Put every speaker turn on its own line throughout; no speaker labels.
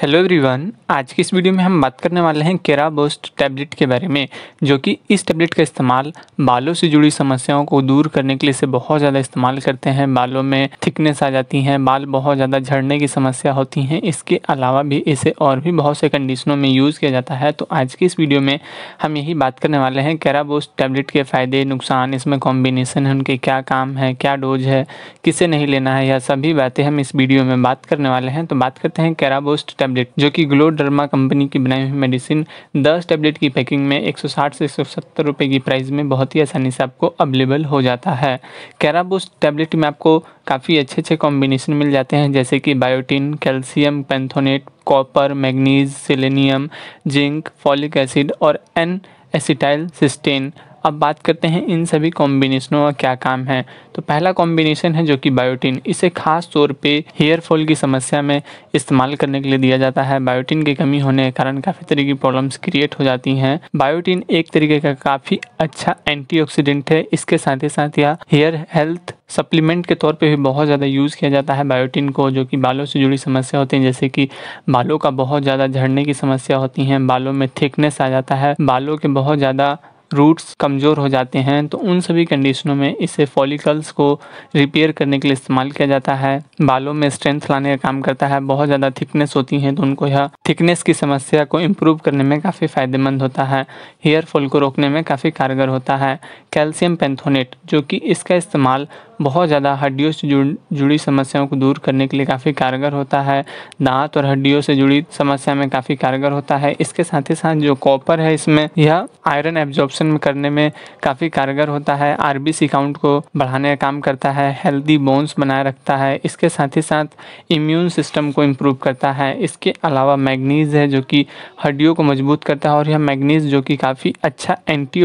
hello everyone आज की इस वीडियो में हम बात करने वाले हैं केरा बोस्ट टैबलेट के बारे में जो कि इस टैबलेट का इस्तेमाल बालों से जुड़ी समस्याओं को दूर करने के लिए इसे बहुत ज़्यादा इस्तेमाल करते हैं बालों में थिकनेस आ जाती है बाल बहुत ज़्यादा झड़ने की समस्या होती है इसके अलावा भी इसे और भी बहुत से कंडीशनों में यूज़ किया जाता है तो आज की इस वीडियो में हम यही बात करने वाले हैं केरा बोस्ट टैबलेट के फ़ायदे नुकसान इसमें कॉम्बिनेसन है उनके क्या काम है क्या डोज है किसे नहीं लेना है यह सभी बातें हम इस वीडियो में बात करने वाले हैं तो बात करते हैं कैरा बोस्ट टैबलेट जो कि ग्लो डर्मा कंपनी की बनाई हुई मेडिसिन दस टैबलेट की पैकिंग में 160 से 170 रुपए की प्राइस में बहुत ही आसानी से आपको अवेलेबल हो जाता है कैराबूस टैबलेट में आपको काफ़ी अच्छे अच्छे कॉम्बिनेशन मिल जाते हैं जैसे कि biotin calcium pantothenate copper manganese selenium zinc folic acid और एन एसिटाइल सिस्टेन अब बात करते हैं इन सभी कॉम्बिनेशनों का क्या काम है तो पहला कॉम्बिनेशन है जो कि बायोटिन इसे खास तौर पे हेयर फॉल की समस्या में इस्तेमाल करने के लिए दिया जाता है बायोटिन की कमी होने के कारण काफ़ी तरह की प्रॉब्लम्स क्रिएट हो जाती हैं बायोटिन एक तरीके का काफ़ी अच्छा एंटीऑक्सीडेंट है इसके साथ ही साथ यह हेयर हेल्थ सप्लीमेंट के तौर पे भी बहुत ज़्यादा यूज़ किया जाता है बायोटिन को जो कि बालों से जुड़ी समस्या होती है जैसे कि बालों का बहुत ज़्यादा झड़ने की समस्या होती हैं बालों में थिकनेस आ जाता है बालों के बहुत ज़्यादा रूट्स कमज़ोर हो जाते हैं तो उन सभी कंडीशनों में इसे फॉलिकल्स को रिपेयर करने के लिए इस्तेमाल किया जाता है बालों में स्ट्रेंथ लाने का काम करता है बहुत ज़्यादा थिकनेस होती है तो उनको यह थिकनेस की समस्या को इम्प्रूव करने में काफ़ी फ़ायदेमंद होता है हेयर फॉल को रोकने में काफ़ी कारगर होता है कैल्शियम पेंथोनेट जो कि इसका इस्तेमाल बहुत ज़्यादा हड्डियों से जुड़ जुड़ी समस्याओं को दूर करने के लिए काफ़ी कारगर होता है दांत और हड्डियों से जुड़ी समस्या में काफ़ी कारगर होता है इसके साथ ही साथ जो कॉपर है इसमें यह आयरन एब्जॉर्ब डाइजेशन में करने में काफ़ी कारगर होता है आर सी काउंट को बढ़ाने का काम करता है हेल्दी बोन्स बनाए रखता है इसके साथ ही साथ इम्यून सिस्टम को इम्प्रूव करता है इसके अलावा मैगनीज़ है जो कि हड्डियों को मजबूत करता है और यह मैगनीज़ जो कि काफ़ी अच्छा एंटी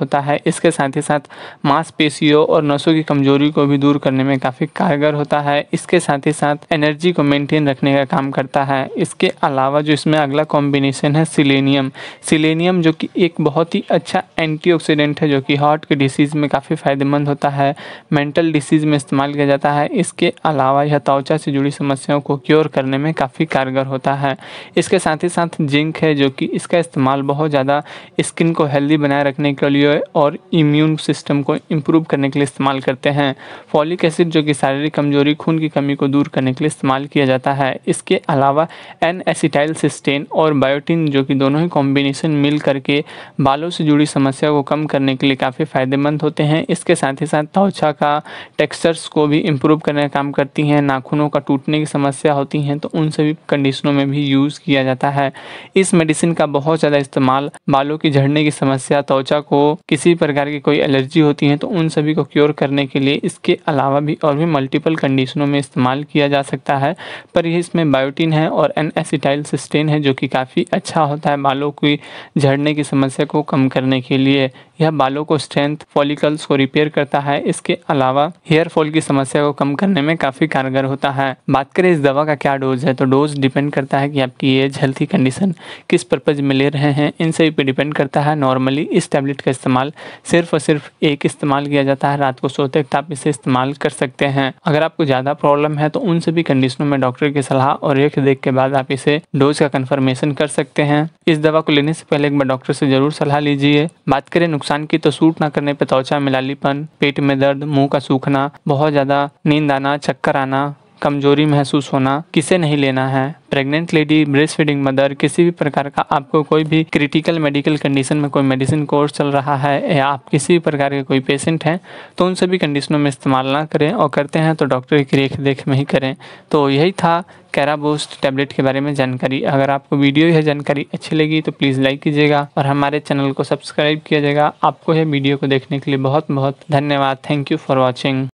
होता है इसके साथ ही साथ मांसपेशियों और नसों की कमजोरी को भी दूर करने में काफ़ी कारगर होता है इसके साथ ही साथ एनर्जी को मेंटेन रखने का काम करता है इसके अलावा जो इसमें अगला कॉम्बिनेशन है सिलेनियम सिलेनियम जो कि एक बहुत ही अच्छा एंटीऑक्सीडेंट है जो कि हार्ट के डिसीज़ में काफ़ी फ़ायदेमंद होता है मेंटल डिसीज़ में इस्तेमाल किया जाता है इसके अलावा यह त्वचा से जुड़ी समस्याओं को क्योर करने में काफ़ी कारगर होता है इसके साथ ही साथ जिंक है जो कि इसका इस्तेमाल बहुत ज़्यादा स्किन को हेल्दी बनाए रखने के लिए और इम्यून सिस्टम को इम्प्रूव करने के लिए इस्तेमाल करते हैं फॉलिक एसिड जो कि शारीरिक कमजोरी खून की कमी को दूर करने के लिए इस्तेमाल किया जाता है इसके अलावा एन एसिटाइल सिस्टेन और बायोटिन जो कि दोनों ही कॉम्बिनेशन मिल करके बालों से जुड़ी समस्या को कम करने के लिए काफ़ी फ़ायदेमंद होते हैं इसके साथ ही साथ त्वचा का टेक्सचर्स को भी इम्प्रूव करने का काम करती हैं नाखूनों का टूटने की समस्या होती हैं तो उन सभी कंडीशनों में भी यूज़ किया जाता है इस मेडिसिन का बहुत ज़्यादा इस्तेमाल बालों की झड़ने की समस्या त्वचा को किसी प्रकार की कोई एलर्जी होती है तो उन सभी को क्योर करने के लिए इसके अलावा भी और भी मल्टीपल कंडीशनों में इस्तेमाल किया जा सकता है पर यह इसमें बायोटिन है और एन एसिटाइल सिस्टेन है जो कि काफ़ी अच्छा होता है बालों की झड़ने की समस्या को कम करने के के लिए यह बालों को स्ट्रेंथ फॉलिकल्स को रिपेयर करता है इसके अलावा हेयर फॉल की समस्या को कम करने में काफ़ी कारगर होता है बात करें इस दवा का क्या डोज है तो डोज डिपेंड करता है कि आपकी एज हेल्थी कंडीशन किस पर्पज़ में ले रहे हैं इन सभी पर डिपेंड करता है नॉर्मली इस टैबलेट का इस्तेमाल सिर्फ और सिर्फ एक इस्तेमाल किया जाता है रात को सोते वक्त आप इसे इस्तेमाल कर सकते हैं अगर आपको ज़्यादा प्रॉब्लम है तो उन सभी कंडीशनों में डॉक्टर की सलाह और रेख देख के बाद आप इसे डोज का कंफर्मेशन कर सकते हैं इस दवा को लेने से पहले एक बार डॉक्टर से जरूर सलाह लीजिए बात करें नुकसान की तो सूट ना करने पर त्वचा में लालीपन पेट में दर्द मुंह का सूखना बहुत ज़्यादा नींद आना चक्कर आना कमजोरी महसूस होना किसे नहीं लेना है pregnant lady breast feeding mother किसी भी प्रकार का आपको कोई भी क्रिटिकल मेडिकल कंडीशन में कोई मेडिसिन कोर्स चल रहा है या आप किसी भी प्रकार के कोई पेशेंट हैं तो उन सभी कंडीशनों में इस्तेमाल ना करें और करते हैं तो डॉक्टर की रेख देख में ही करें तो यही था कैराबोस्ट टैबलेट के बारे में जानकारी अगर आपको वीडियो यह जानकारी अच्छी लगी तो प्लीज़ लाइक कीजिएगा और हमारे चैनल को सब्सक्राइब किया जाएगा आपको यह वीडियो को देखने के लिए बहुत बहुत धन्यवाद थैंक यू फॉर वॉचिंग